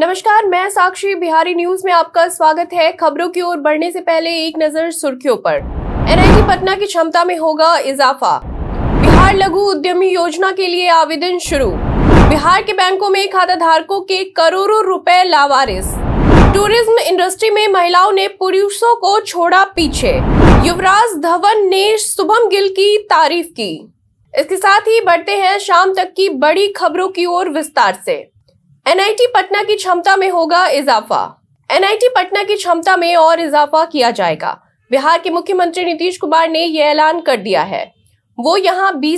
नमस्कार मैं साक्षी बिहारी न्यूज में आपका स्वागत है खबरों की ओर बढ़ने से पहले एक नजर सुर्खियों पर एनआईटी पटना की क्षमता में होगा इजाफा बिहार लघु उद्यमी योजना के लिए आवेदन शुरू बिहार के बैंकों में खाता धारकों के करोड़ों रुपए लावारिस टूरिज्म इंडस्ट्री में महिलाओं ने पुरुषों को छोड़ा पीछे युवराज धवन ने शुभम गिल की तारीफ की इसके साथ ही बढ़ते हैं शाम तक की बड़ी खबरों की ओर विस्तार से एनआईटी पटना की क्षमता में होगा इजाफा एनआईटी पटना की क्षमता में और इजाफा किया जाएगा बिहार के मुख्यमंत्री नीतीश कुमार ने यह ऐलान कर दिया है वो यहाँ बी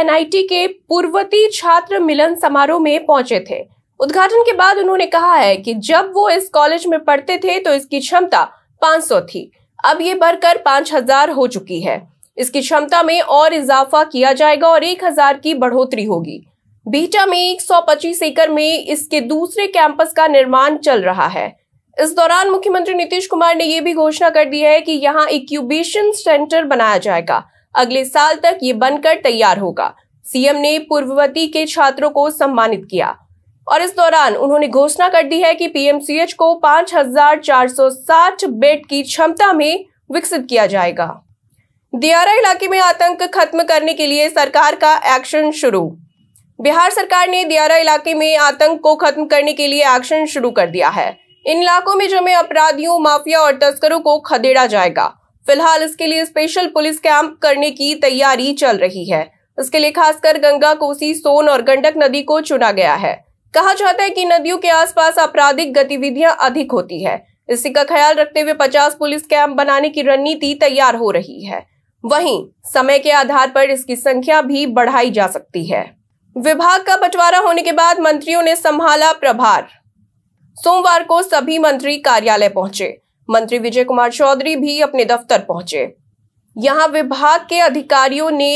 एनआईटी के पूर्वती छात्र मिलन समारोह में पहुंचे थे उद्घाटन के बाद उन्होंने कहा है कि जब वो इस कॉलेज में पढ़ते थे तो इसकी क्षमता 500 थी अब ये बढ़कर 5000 हो चुकी है इसकी क्षमता में और इजाफा किया जाएगा और 1000 की बढ़ोतरी होगी बीटा में 125 एकड़ में इसके दूसरे कैंपस का निर्माण चल रहा है इस दौरान मुख्यमंत्री नीतीश कुमार ने यह भी घोषणा कर दी है कि यहाँ इक्यूबेशन सेंटर बनाया जाएगा अगले साल तक ये बनकर तैयार होगा सीएम ने पूर्ववर्ती के छात्रों को सम्मानित किया और इस दौरान उन्होंने घोषणा कर दी है कि पीएमसीएच को 5,460 बेड की क्षमता में विकसित किया जाएगा दियारा इलाके में आतंक खत्म करने के लिए सरकार का एक्शन शुरू बिहार सरकार ने दियारा इलाके में आतंक को खत्म करने के लिए एक्शन शुरू कर दिया है इन इलाकों में जमे अपराधियों माफिया और तस्करों को खदेड़ा जाएगा फिलहाल इसके लिए स्पेशल पुलिस कैंप करने की तैयारी चल रही है इसके लिए खासकर गंगा कोसी सोन और गंडक नदी को चुना गया है कहा जाता है कि नदियों के आसपास आपराधिक गतिविधियां अधिक होती है इसी का ख्याल रखते हुए 50 पुलिस कैंप बनाने की रणनीति तैयार हो रही है वहीं समय के आधार पर इसकी संख्या भी बढ़ाई जा सकती है विभाग का बंटवारा होने के बाद मंत्रियों ने संभाला प्रभार सोमवार को सभी मंत्री कार्यालय पहुंचे मंत्री विजय कुमार चौधरी भी अपने दफ्तर पहुंचे यहां विभाग के अधिकारियों ने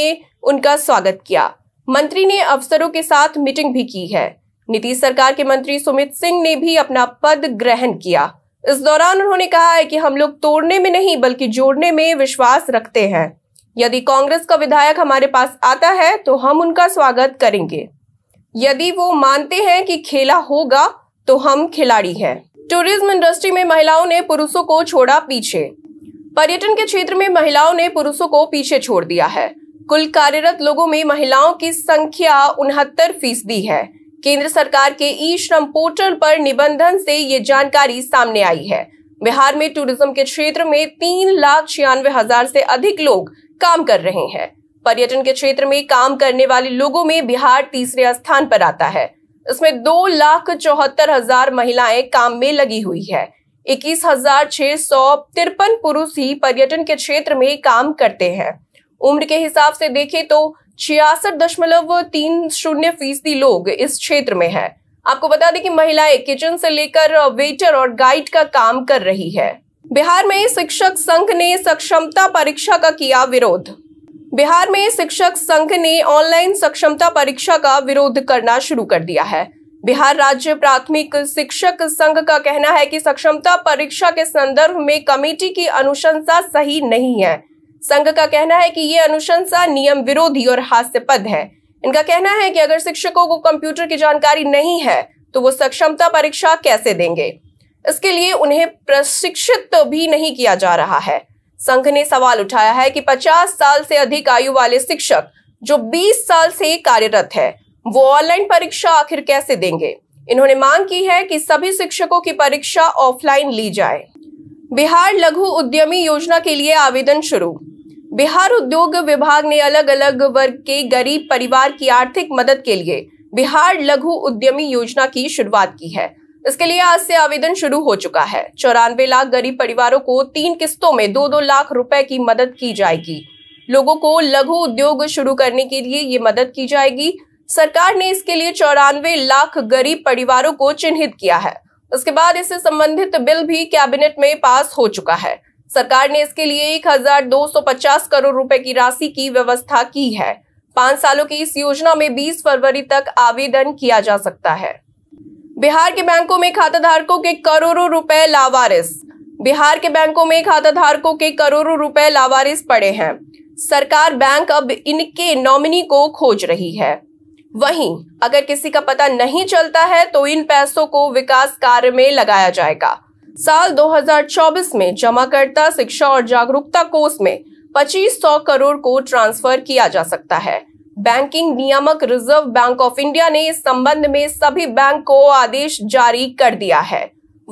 उनका स्वागत किया मंत्री ने अफसरों के साथ मीटिंग भी की है नीतीश सरकार के मंत्री सुमित सिंह ने भी अपना पद ग्रहण किया इस दौरान उन्होंने कहा है कि हम लोग तोड़ने में नहीं बल्कि जोड़ने में विश्वास रखते हैं यदि कांग्रेस का विधायक हमारे पास आता है तो हम उनका स्वागत करेंगे यदि वो मानते हैं कि खेला होगा तो हम खिलाड़ी हैं टूरिज्म इंडस्ट्री में महिलाओं ने पुरुषों को छोड़ा पीछे पर्यटन के क्षेत्र में महिलाओं ने पुरुषों को पीछे छोड़ दिया है कुल कार्यरत लोगों में महिलाओं की संख्या उनहत्तर फीसदी है केंद्र सरकार के ई श्रम पोर्टल पर निबंधन से ये जानकारी सामने आई है बिहार में टूरिज्म के क्षेत्र में तीन लाख छियानवे हजार से अधिक लोग काम कर रहे हैं पर्यटन के क्षेत्र में काम करने वाले लोगों में बिहार तीसरे स्थान पर आता है इसमें दो लाख चौहत्तर हजार महिलाएं काम में लगी हुई है इक्कीस हजार छह सौ तिरपन पुरुष ही पर्यटन के क्षेत्र में काम करते हैं उम्र के हिसाब से देखें तो छियासठ दशमलव तीन शून्य फीसदी लोग इस क्षेत्र में हैं आपको बता दें कि महिलाएं किचन से लेकर वेटर और गाइड का काम कर रही है बिहार में शिक्षक संघ ने सक्षमता परीक्षा का किया विरोध बिहार में शिक्षक संघ ने ऑनलाइन सक्षमता परीक्षा का विरोध करना शुरू कर दिया है बिहार राज्य प्राथमिक शिक्षक संघ का कहना है कि सक्षमता परीक्षा के संदर्भ में कमेटी की अनुशंसा सही नहीं है संघ का कहना है कि ये अनुशंसा नियम विरोधी और हास्यपद है इनका कहना है कि अगर शिक्षकों को कंप्यूटर की जानकारी नहीं है तो वो सक्षमता परीक्षा कैसे देंगे इसके लिए उन्हें प्रशिक्षित भी नहीं किया जा रहा है संघ ने सवाल उठाया है कि 50 साल से अधिक आयु वाले शिक्षक जो 20 साल से कार्यरत है वो ऑनलाइन परीक्षा आखिर कैसे देंगे इन्होंने मांग की है कि सभी शिक्षकों की परीक्षा ऑफलाइन ली जाए बिहार लघु उद्यमी योजना के लिए आवेदन शुरू बिहार उद्योग विभाग ने अलग अलग वर्ग के गरीब परिवार की आर्थिक मदद के लिए बिहार लघु उद्यमी योजना की शुरुआत की है इसके लिए आज से आवेदन शुरू हो चुका है चौरानवे लाख गरीब परिवारों को तीन किस्तों में दो दो लाख रुपए की मदद की जाएगी लोगों को लघु उद्योग शुरू करने के लिए ये मदद की जाएगी सरकार ने इसके लिए चौरानवे लाख गरीब परिवारों को चिन्हित किया है उसके बाद इससे संबंधित बिल भी कैबिनेट में पास हो चुका है सरकार ने इसके लिए 1,250 करोड़ रुपए की राशि की व्यवस्था की है पांच सालों की इस योजना में 20 फरवरी तक आवेदन किया जा सकता है बिहार के बैंकों में खाताधारकों के करोड़ों रुपए लावारिस बिहार के बैंकों में खाताधारकों के करोड़ों रुपए लावारिस पड़े हैं सरकार बैंक अब इनके नॉमिनी को खोज रही है वहीं अगर किसी का पता नहीं चलता है तो इन पैसों को विकास कार्य में लगाया जाएगा साल 2024 में जमाकर्ता शिक्षा और जागरूकता कोष में 2500 करोड़ को ट्रांसफर किया जा सकता है बैंकिंग नियामक रिजर्व बैंक ऑफ इंडिया ने इस संबंध में सभी बैंक को आदेश जारी कर दिया है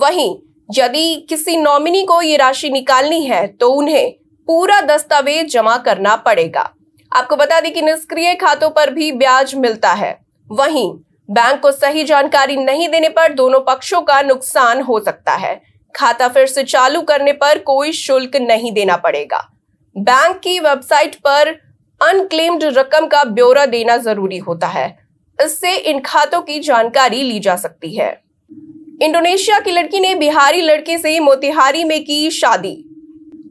वहीं यदि किसी नॉमिनी को ये राशि निकालनी है तो उन्हें पूरा दस्तावेज जमा करना पड़ेगा आपको बता दें कि निष्क्रिय खातों पर भी ब्याज मिलता है वहीं बैंक को सही जानकारी नहीं देने पर दोनों पक्षों का नुकसान हो सकता है खाता फिर से चालू करने पर कोई शुल्क नहीं देना पड़ेगा बैंक की वेबसाइट पर अनक्लेम्ड रकम का ब्यौरा देना जरूरी होता है इससे इन खातों की जानकारी ली जा सकती है इंडोनेशिया की लड़की ने बिहारी लड़के से मोतिहारी में की शादी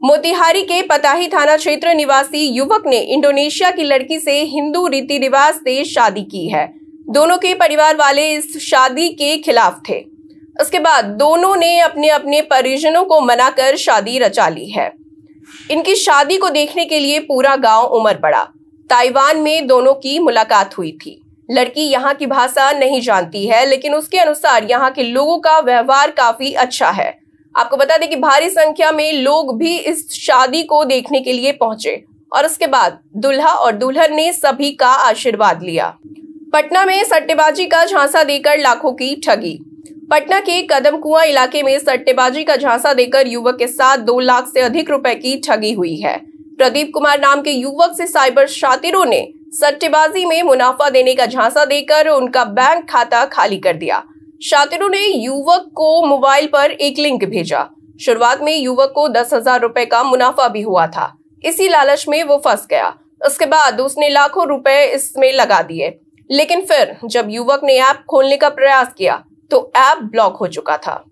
मोतिहारी के पताही थाना क्षेत्र निवासी युवक ने इंडोनेशिया की लड़की से हिंदू रीति रिवाज से शादी की है दोनों के परिवार वाले इस शादी के खिलाफ थे उसके बाद दोनों ने अपने अपने परिजनों को मना कर शादी रचा ली है इनकी शादी को देखने के लिए पूरा गांव उमर पड़ा ताइवान में दोनों की मुलाकात हुई थी लड़की यहाँ की भाषा नहीं जानती है लेकिन उसके अनुसार यहाँ के लोगों का व्यवहार काफी अच्छा है आपको बता दें कि भारी संख्या में लोग भी इस शादी को देखने के लिए पहुंचे और उसके बाद दुल्हा और दुल्हन ने सभी का आशीर्वाद लिया पटना में सट्टेबाजी का झांसा देकर लाखों की ठगी पटना के कदम कुआं इलाके में सट्टेबाजी का झांसा देकर युवक के साथ दो लाख से अधिक रुपए की ठगी हुई है प्रदीप कुमार नाम के युवक से साइबर शातिरों ने सट्टेबाजी में मुनाफा देने का झांसा देकर उनका बैंक खाता खाली कर दिया शातिरों ने युवक को मोबाइल पर एक लिंक भेजा शुरुआत में युवक को दस हजार रुपए का मुनाफा भी हुआ था इसी लालच में वो फंस गया उसके बाद उसने लाखों रुपए इसमें लगा दिए लेकिन फिर जब युवक ने ऐप खोलने का प्रयास किया तो ऐप ब्लॉक हो चुका था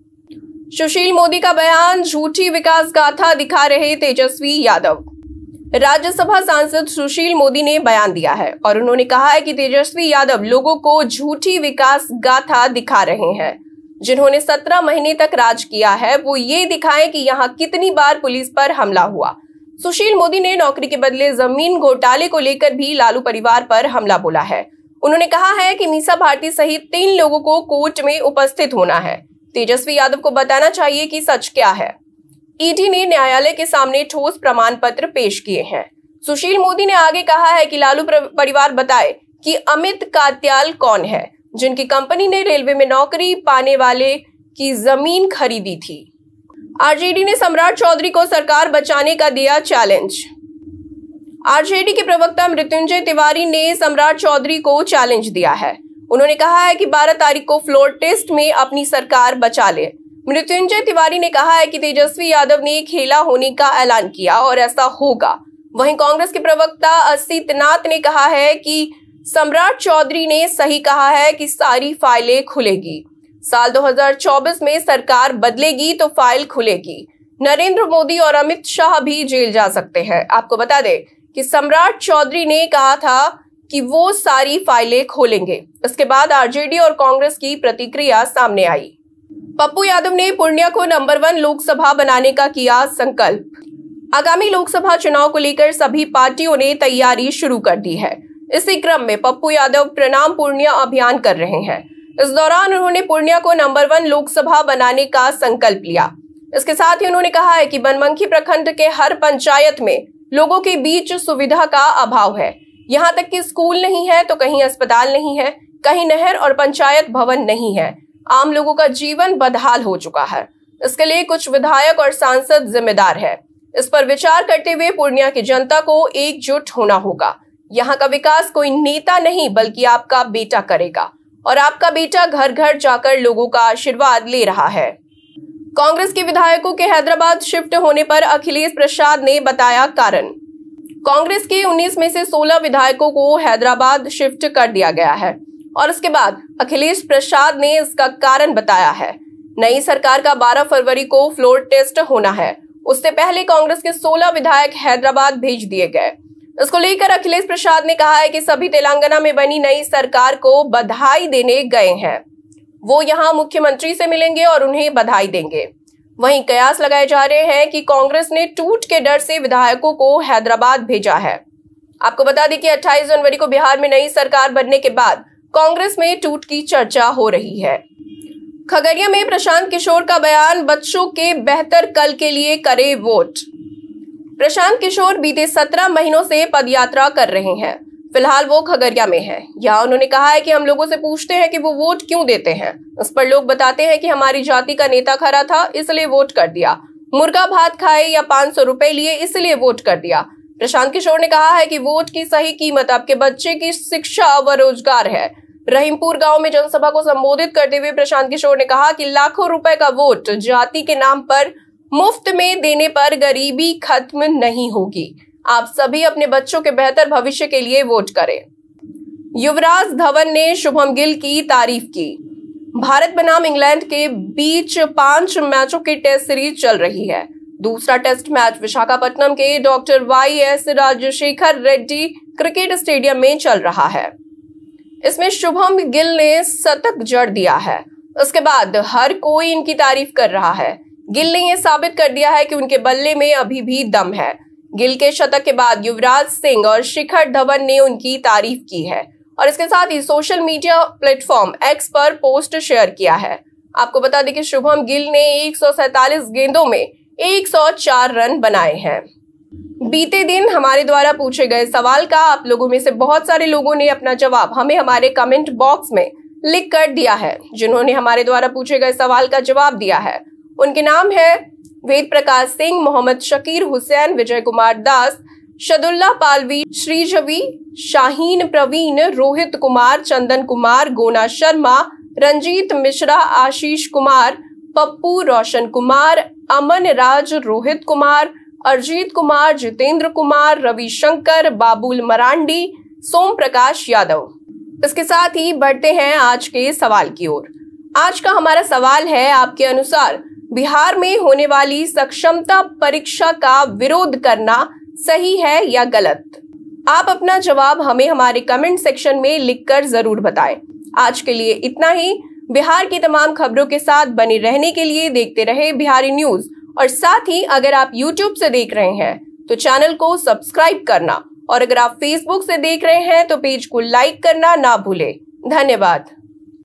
सुशील मोदी का बयान झूठी विकास गाथा दिखा रहे तेजस्वी यादव राज्यसभा सांसद सुशील मोदी ने बयान दिया है और उन्होंने कहा है कि तेजस्वी यादव लोगों को झूठी विकास गाथा दिखा रहे हैं जिन्होंने सत्रह महीने तक राज किया है वो ये दिखाएं कि यहाँ कितनी बार पुलिस पर हमला हुआ सुशील मोदी ने नौकरी के बदले जमीन घोटाले को लेकर भी लालू परिवार पर हमला बोला है उन्होंने कहा है कि मीसा भारती सहित तीन लोगों को कोर्ट में उपस्थित होना है तेजस्वी यादव को बताना चाहिए कि सच क्या है ईडी e ने न्यायालय के सामने ठोस प्रमाण पत्र पेश किए हैं सुशील मोदी ने आगे कहा है कि लालू परिवार बताए कि अमित कात्याल कौन है जिनकी कंपनी ने रेलवे में नौकरी पाने वाले की जमीन खरीदी थी आरजेडी ने सम्राट चौधरी को सरकार बचाने का दिया चैलेंज आरजेडी के प्रवक्ता मृत्युंजय तिवारी ने सम्राट चौधरी को चैलेंज दिया है उन्होंने कहा है कि 12 तारीख को फ्लोर टेस्ट में अपनी सरकार बचा ले मृत्युंजय तिवारी ने कहा है कि तेजस्वी यादव ने खेला होने का ऐलान किया और ऐसा होगा वहीं कांग्रेस के प्रवक्ता असित नाथ ने कहा है कि सम्राट चौधरी ने सही कहा है कि सारी फाइलें खुलेगी साल 2024 में सरकार बदलेगी तो फाइल खुलेगी नरेंद्र मोदी और अमित शाह भी जेल जा सकते हैं आपको बता दें कि सम्राट चौधरी ने कहा था कि वो सारी फाइलें खोलेंगे उसके बाद आरजेडी और कांग्रेस की प्रतिक्रिया सामने आई पप्पू यादव ने पूर्णिया को नंबर वन लोकसभा बनाने का किया संकल्प आगामी लोकसभा चुनाव को लेकर सभी पार्टियों ने तैयारी शुरू कर दी है इसी क्रम में पप्पू यादव प्रणाम पूर्णिया अभियान कर रहे हैं इस दौरान उन्होंने पूर्णिया को नंबर वन लोकसभा बनाने का संकल्प लिया इसके साथ ही उन्होंने कहा है कि बनमंखी प्रखंड के हर पंचायत में लोगों के बीच सुविधा का अभाव है यहाँ तक कि स्कूल नहीं है तो कहीं अस्पताल नहीं है कहीं नहर और पंचायत भवन नहीं है आम लोगों का जीवन बदहाल हो चुका है इसके लिए कुछ विधायक और सांसद जिम्मेदार है इस पर विचार करते हुए पूर्णिया की जनता को एकजुट होना होगा यहाँ का विकास कोई नेता नहीं बल्कि आपका बेटा करेगा और आपका बेटा घर घर जाकर लोगों का आशीर्वाद ले रहा है कांग्रेस के विधायकों के हैदराबाद शिफ्ट होने पर अखिलेश प्रसाद ने बताया कारण कांग्रेस के 19 में से 16 विधायकों को हैदराबाद शिफ्ट कर दिया गया है और इसके बाद अखिलेश प्रसाद ने इसका कारण बताया है नई सरकार का 12 फरवरी को फ्लोर टेस्ट होना है उससे पहले कांग्रेस के 16 विधायक हैदराबाद भेज दिए गए इसको लेकर अखिलेश प्रसाद ने कहा है कि सभी तेलंगाना में बनी नई सरकार को बधाई देने गए हैं वो यहाँ मुख्यमंत्री से मिलेंगे और उन्हें बधाई देंगे वहीं कयास लगाए जा रहे हैं कि कांग्रेस ने टूट के डर से विधायकों को हैदराबाद भेजा है आपको बता दें कि 28 जनवरी को बिहार में नई सरकार बनने के बाद कांग्रेस में टूट की चर्चा हो रही है खगड़िया में प्रशांत किशोर का बयान बच्चों के बेहतर कल के लिए करे वोट प्रशांत किशोर बीते सत्रह महीनों से पदयात्रा कर रहे हैं फिलहाल वो खगड़िया में है यहाँ उन्होंने कहा है कि हम लोगों से पूछते हैं कि वो वोट क्यों देते हैं उस पर लोग बताते हैं कि हमारी जाति का नेता खरा था इसलिए वोट कर दिया मुर्गा भात खाए या पांच सौ रुपए लिए इसलिए वोट कर दिया प्रशांत किशोर ने कहा है कि वोट की सही कीमत आपके बच्चे की शिक्षा व रोजगार है रहीमपुर गांव में जनसभा को संबोधित करते हुए प्रशांत किशोर ने कहा कि लाखों रुपए का वोट जाति के नाम पर मुफ्त में देने पर गरीबी खत्म नहीं होगी आप सभी अपने बच्चों के बेहतर भविष्य के लिए वोट करें युवराज धवन ने शुभम गिल की तारीफ की भारत बनाम इंग्लैंड के बीच पांच मैचों की टेस्ट सीरीज चल रही है दूसरा टेस्ट मैच विशाखापट्टनम के doctor Y S Rajasekhara Reddy cricket stadium में चल रहा है इसमें शुभम गिल ने शतक जड़ दिया है उसके बाद हर कोई इनकी तारीफ कर रहा है गिल ने यह साबित कर दिया है कि उनके बल्ले में अभी भी दम है गिल के शतक के बाद युवराज सिंह और शिखर धवन ने उनकी तारीफ की है और इसके साथ ही सोशल मीडिया प्लेटफॉर्म एक्स पर पोस्ट शेयर किया है आपको बता दें कि शुभम गिल ने एक गेंदों में 104 रन बनाए हैं बीते दिन हमारे द्वारा पूछे गए सवाल का आप लोगों में से बहुत सारे लोगों ने अपना जवाब हमें हमारे कमेंट बॉक्स में लिख कर दिया है जिन्होंने हमारे द्वारा पूछे गए सवाल का जवाब दिया है उनके नाम है वेद प्रकाश सिंह मोहम्मद शकीर हुसैन विजय कुमार दास शदुल्ला पालवी श्रीजवी शाहीन प्रवीण रोहित कुमार चंदन कुमार गोना शर्मा रंजीत मिश्रा आशीष कुमार पप्पू रोशन कुमार अमन राज रोहित कुमार अरजीत कुमार जितेंद्र कुमार रविशंकर बाबुल मरांडी सोम प्रकाश यादव इसके साथ ही बढ़ते हैं आज के सवाल की ओर आज का हमारा सवाल है आपके अनुसार बिहार में होने वाली सक्षमता परीक्षा का विरोध करना सही है या गलत आप अपना जवाब हमें हमारे कमेंट सेक्शन में लिखकर जरूर बताएं आज के लिए इतना ही बिहार की तमाम खबरों के साथ बने रहने के लिए देखते रहे बिहारी न्यूज और साथ ही अगर आप यूट्यूब से देख रहे हैं तो चैनल को सब्सक्राइब करना और अगर आप फेसबुक से देख रहे हैं तो पेज को लाइक करना ना भूले धन्यवाद